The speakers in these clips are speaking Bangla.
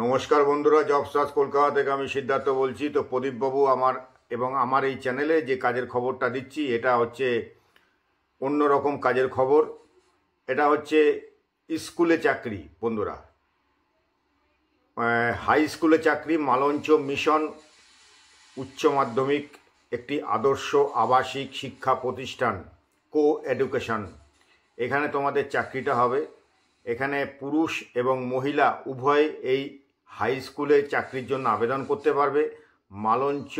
নমস্কার বন্ধুরা জব সার্চ কলকাতা থেকে আমি সিদ্ধার্থ বলছি তো প্রদীপবাবু আমার এবং আমার এই চ্যানেলে যে কাজের খবরটা দিচ্ছি এটা হচ্ছে অন্য রকম কাজের খবর এটা হচ্ছে স্কুলে চাকরি বন্ধুরা হাই স্কুলে চাকরি মালঞ্চ মিশন উচ্চ মাধ্যমিক একটি আদর্শ আবাসিক শিক্ষা প্রতিষ্ঠান কো এডুকেশন এখানে তোমাদের চাকরিটা হবে এখানে পুরুষ এবং মহিলা উভয় এই হাই স্কুলে চাকরির জন্য আবেদন করতে পারবে মালঞ্চ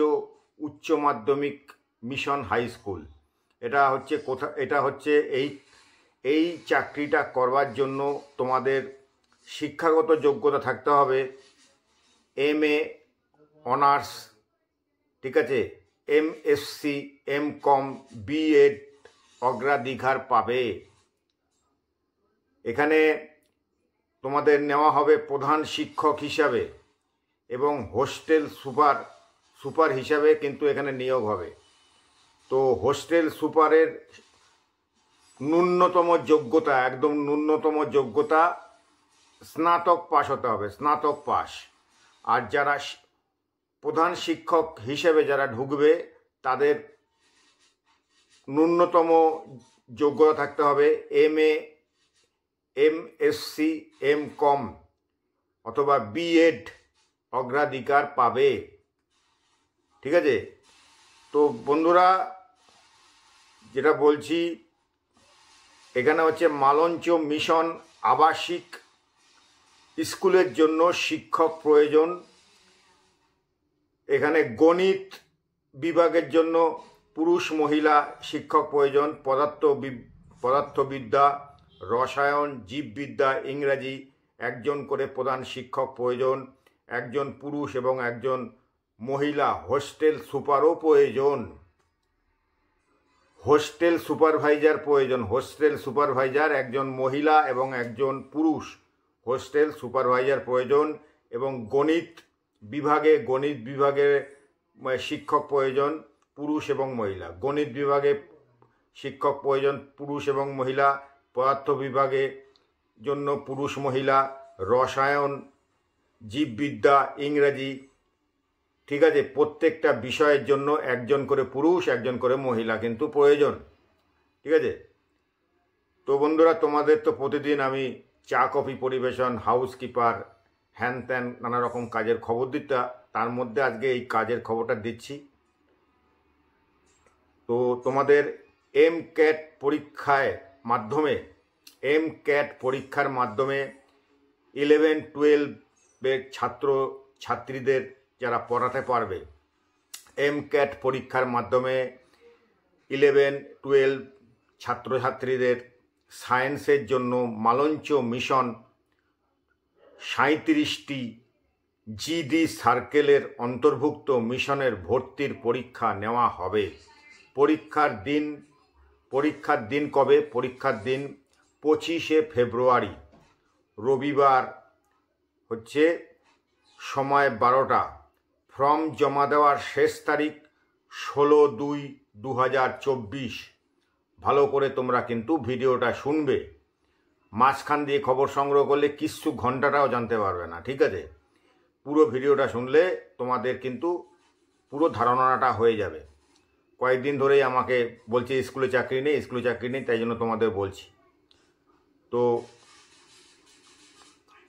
উচ্চ মাধ্যমিক মিশন হাই স্কুল এটা হচ্ছে কোথা এটা হচ্ছে এই এই চাকরিটা করবার জন্য তোমাদের শিক্ষাগত যোগ্যতা থাকতে হবে এম এ অনার্স ঠিক আছে M S C M Com B Ed অগ্রাধিকার পাবে এখানে তোমাদের নেওয়া হবে প্রধান শিক্ষক হিসাবে এবং হোস্টেল সুপার সুপার হিসাবে কিন্তু এখানে নিয়োগ হবে তো হোস্টেল সুপারের ন্যূনতম যোগ্যতা একদম ন্যূনতম যোগ্যতা স্নাতক পাশ হতে হবে স্নাতক পাশ আর যারা প্রধান শিক্ষক হিসেবে যারা ঢুকবে তাদের ন্যূনতম যোগ্যতা থাকতে হবে M A M S C M Com অথবা বিএড অগ্রাধিকার পাবে ঠিক আছে তো বন্ধুরা যেটা বলছি এখানে হচ্ছে মালঞ্চ মিশন আবাসিক স্কুলের জন্য শিক্ষক প্রয়োজন এখানে গণিত বিভাগের জন্য পুরুষ মহিলা শিক্ষক প্রয়োজন পদার্থ পদার্থবিদ্যা রসায়ন জীববিদ্যা ইংরাজি একজন করে প্রধান শিক্ষক প্রয়োজন একজন পুরুষ এবং একজন মহিলা হোস্টেল সুপারও প্রয়োজন হোস্টেল সুপারভাইজার প্রয়োজন হোস্টেল সুপারভাইজার একজন মহিলা এবং একজন পুরুষ হোস্টেল সুপারভাইজার প্রয়োজন এবং গণিত বিভাগে গণিত বিভাগে শিক্ষক প্রয়োজন পুরুষ এবং মহিলা গণিত বিভাগে শিক্ষক প্রয়োজন পুরুষ এবং মহিলা পদার্থ বিভাগে জন্য পুরুষ মহিলা রসায়ন জীববিদ্যা ইংরাজি ঠিক আছে প্রত্যেকটা বিষয়ের জন্য একজন করে পুরুষ একজন করে মহিলা কিন্তু প্রয়োজন ঠিক আছে তো বন্ধুরা তোমাদের তো প্রতিদিন আমি চা কফি পরিবেশন হাউসকিপার হ্যান ত্যান নানা রকম কাজের খবর দিতে তার মধ্যে আজকে এই কাজের খবরটা দিচ্ছি তো তোমাদের এম ক্যাট পরীক্ষায় মাধ্যমে এম ক্যাট পরীক্ষার মাধ্যমে ইলেভেন টুয়েলভের ছাত্র ছাত্রীদের যারা পড়াতে পারবে এম ক্যাট পরীক্ষার মাধ্যমে ইলেভেন টুয়েলভ ছাত্রছাত্রীদের সায়েন্সের জন্য মালঞ্চ মিশন সাঁত্রিশটি জিডি সার্কেলের অন্তর্ভুক্ত মিশনের ভর্তির পরীক্ষা নেওয়া হবে পরীক্ষার দিন পরীক্ষার দিন কবে পরীক্ষার দিন পঁচিশে ফেব্রুয়ারি রবিবার হচ্ছে সময় বারোটা ফর্ম জমা দেওয়ার শেষ তারিখ ষোলো দুই দু ভালো করে তোমরা কিন্তু ভিডিওটা শুনবে মাঝখান দিয়ে খবর সংগ্রহ করলে কিচ্ছু ঘন্টাটাও জানতে পারবে না ঠিক আছে পুরো ভিডিওটা শুনলে তোমাদের কিন্তু পুরো ধারণাটা হয়ে যাবে কয়েকদিন ধরেই আমাকে বলছে স্কুলে চাকরি নেই স্কুলে চাকরি নেই তাই জন্য তোমাদের বলছি তো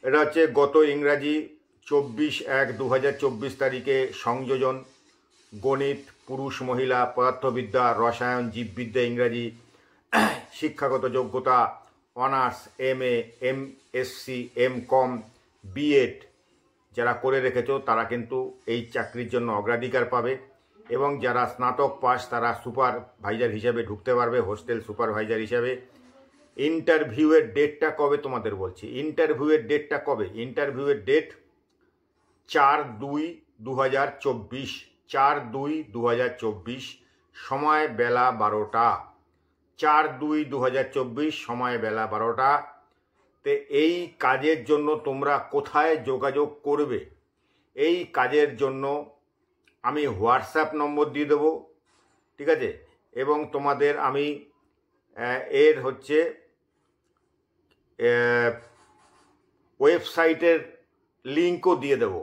এটা হচ্ছে গত ইংরাজি চব্বিশ এক দু হাজার তারিখে সংযোজন গণিত পুরুষ মহিলা পদার্থবিদ্যা রসায়ন জীববিদ্যা ইংরাজি শিক্ষাগত যোগ্যতা honours M A M Sc M Com B Ed যারা করে রেখেছ তারা কিন্তু এই চাকরির জন্য অগ্রাধিকার পাবে এবং যারা স্নাতক পাস তারা সুপারভাইজার হিসাবে ঢুকতে পারবে হোস্টেল সুপারভাইজার হিসাবে ইন্টারভিউয়ের ডেটটা কবে তোমাদের বলছি ইন্টারভিউয়ের ডেটটা কবে ইন্টারভিউয়ের ডেট চার দুই দু হাজার চব্বিশ চার দুই দু হাজার চব্বিশ সময় বেলা বারোটা চার দুই দু হাজার চব্বিশ সময় বেলা বারোটা তে এই কাজের জন্য তোমরা কোথায় যোগাযোগ করবে এই কাজের জন্য আমি হোয়াটসঅ্যাপ নম্বর দিয়ে দেবো ঠিক আছে এবং তোমাদের আমি এর হচ্ছে ওয়েবসাইটের লিঙ্কও দিয়ে দেবো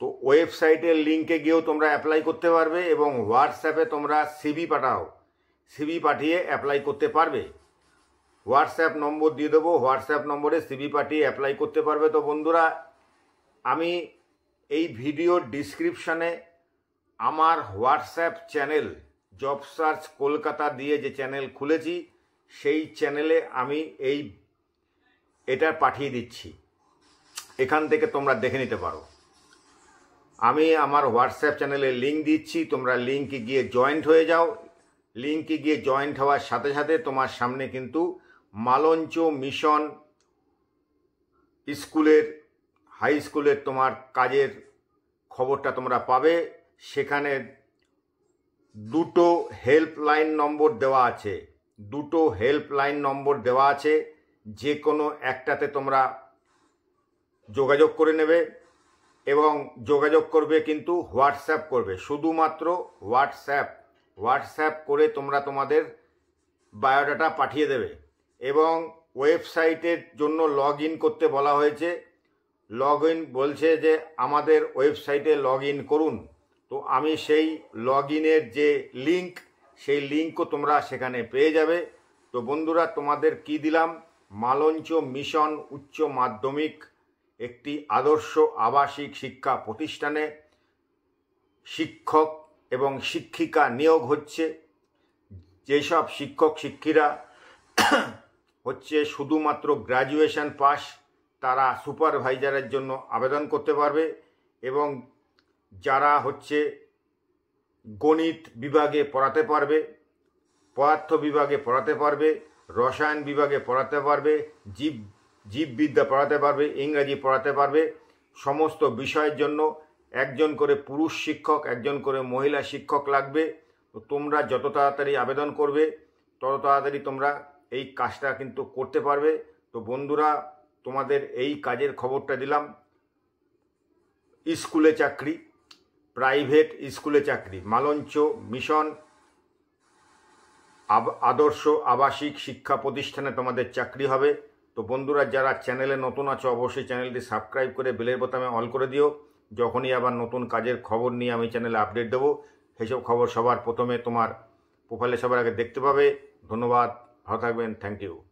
তো ওয়েবসাইটের লিঙ্কে গিয়েও তোমরা অ্যাপ্লাই করতে পারবে এবং হোয়াটসঅ্যাপে তোমরা সিবি পাঠাও সিবি পাঠিয়ে অ্যাপ্লাই করতে পারবে হোয়াটসঅ্যাপ নম্বর দিয়ে দেবো হোয়াটসঅ্যাপ নম্বরে সিবি পাঠিয়ে অ্যাপ্লাই করতে পারবে তো বন্ধুরা আমি এই ভিডিওর ডিসক্রিপশানে আমার WhatsApp channel job search Kolkata দিয়ে যে চ্যানেল খুলেছি সেই চ্যানেলে আমি এই এটা পাঠিয়ে দিচ্ছি এখান থেকে তোমরা দেখে নিতে পারো আমি আমার হোয়াটসঅ্যাপ চ্যানেলে লিঙ্ক দিচ্ছি তোমরা লিঙ্কে গিয়ে জয়েন্ট হয়ে যাও লিঙ্কে গিয়ে জয়েন্ট হওয়ার সাথে সাথে তোমার সামনে কিন্তু মালঞ্চ মিশন স্কুলের হাই স্কুলের তোমার কাজের খবরটা তোমরা পাবে সেখানে দুটো হেল্পলাইন নম্বর দেওয়া আছে দুটো হেল্পলাইন নম্বর দেওয়া আছে যে কোনো একটাতে তোমরা যোগাযোগ করে নেবে এবং যোগাযোগ করবে কিন্তু হোয়াটসঅ্যাপ করবে শুধুমাত্র হোয়াটসঅ্যাপ হোয়াটসঅ্যাপ করে তোমরা তোমাদের বায়োডাটা পাঠিয়ে দেবে এবং ওয়েবসাইটের জন্য লগ ইন করতে বলা হয়েছে লগ ইন বলছে যে আমাদের ওয়েবসাইটে লগ ইন করুন তো আমি সেই লগ ইনের যে লিঙ্ক সেই লিঙ্কও তোমরা সেখানে পেয়ে যাবে তো বন্ধুরা তোমাদের কি দিলাম মালঞ্চ মিশন উচ্চ মাধ্যমিক একটি আদর্শ আবাসিক শিক্ষা প্রতিষ্ঠানে শিক্ষক এবং শিক্ষিকা নিয়োগ হচ্ছে যেসব শিক্ষক শিক্ষিরা হচ্ছে শুধুমাত্র গ্র্যাজুয়েশন পাস তারা সুপারভাইজারের জন্য আবেদন করতে পারবে এবং যারা হচ্ছে গণিত বিভাগে পড়াতে পারবে পদার্থ বিভাগে পড়াতে পারবে রসায়ন বিভাগে পড়াতে পারবে জীব জীববিদ্যা পড়াতে পারবে ইংরাজি পড়াতে পারবে সমস্ত বিষয়ের জন্য একজন করে পুরুষ শিক্ষক একজন করে মহিলা শিক্ষক লাগবে তো তোমরা যত তাড়াতাড়ি আবেদন করবে তত তাড়াতাড়ি তোমরা এই কাজটা কিন্তু করতে পারবে তো বন্ধুরা তোমাদের এই কাজের খবরটা দিলাম স্কুলে চাকরি প্রাইভেট স্কুলে চাকরি মালঞ্চ মিশন আদর্শ আবাসিক শিক্ষা প্রতিষ্ঠানে তোমাদের চাকরি হবে তো বন্ধুরা যারা চ্যানেলে নতুন আছো অবশ্যই চ্যানেলটি সাবস্ক্রাইব করে বেলের বোতামে অল করে দিও যখনই আবার নতুন কাজের খবর নিয়ে আমি চ্যানেলে আপডেট দেবো সেসব খবর সবার প্রথমে তোমার প্রোফাইলে সবার আগে দেখতে পাবে ধন্যবাদ ভালো থাকবেন থ্যাংক ইউ